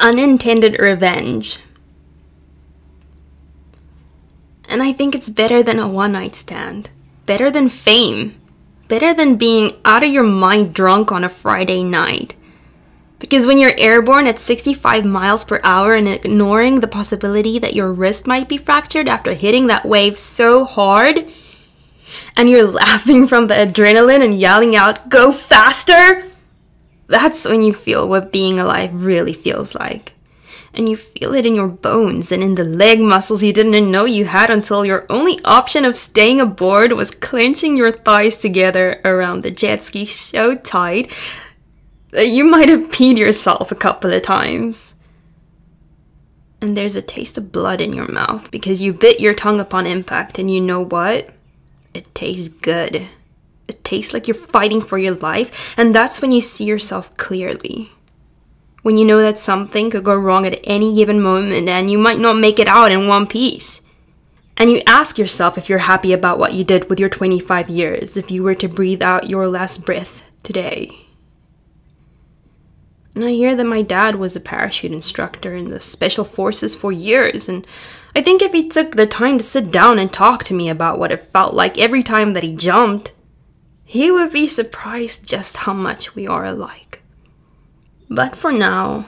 unintended revenge. And I think it's better than a one night stand, better than fame, better than being out of your mind drunk on a Friday night. Because when you're airborne at 65 miles per hour and ignoring the possibility that your wrist might be fractured after hitting that wave so hard, and you're laughing from the adrenaline and yelling out, Go faster! That's when you feel what being alive really feels like. And you feel it in your bones and in the leg muscles you didn't know you had until your only option of staying aboard was clenching your thighs together around the jet ski so tight that you might have peed yourself a couple of times and there's a taste of blood in your mouth because you bit your tongue upon impact, and you know what? It tastes good. It tastes like you're fighting for your life, and that's when you see yourself clearly. When you know that something could go wrong at any given moment and you might not make it out in one piece. And you ask yourself if you're happy about what you did with your 25 years if you were to breathe out your last breath today. And I hear that my dad was a parachute instructor in the Special Forces for years, and I think if he took the time to sit down and talk to me about what it felt like every time that he jumped, he would be surprised just how much we are alike. But for now,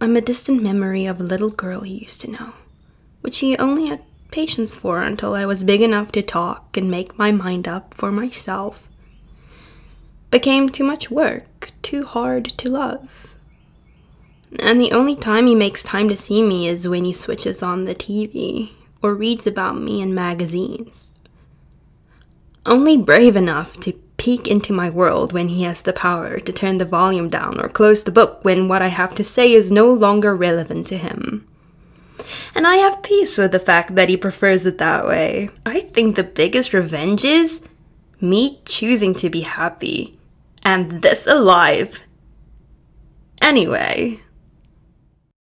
I'm a distant memory of a little girl he used to know, which he only had patience for until I was big enough to talk and make my mind up for myself. Became too much work, too hard to love. And the only time he makes time to see me is when he switches on the TV or reads about me in magazines. Only brave enough to peek into my world when he has the power to turn the volume down or close the book when what I have to say is no longer relevant to him. And I have peace with the fact that he prefers it that way. I think the biggest revenge is me choosing to be happy and this alive. Anyway.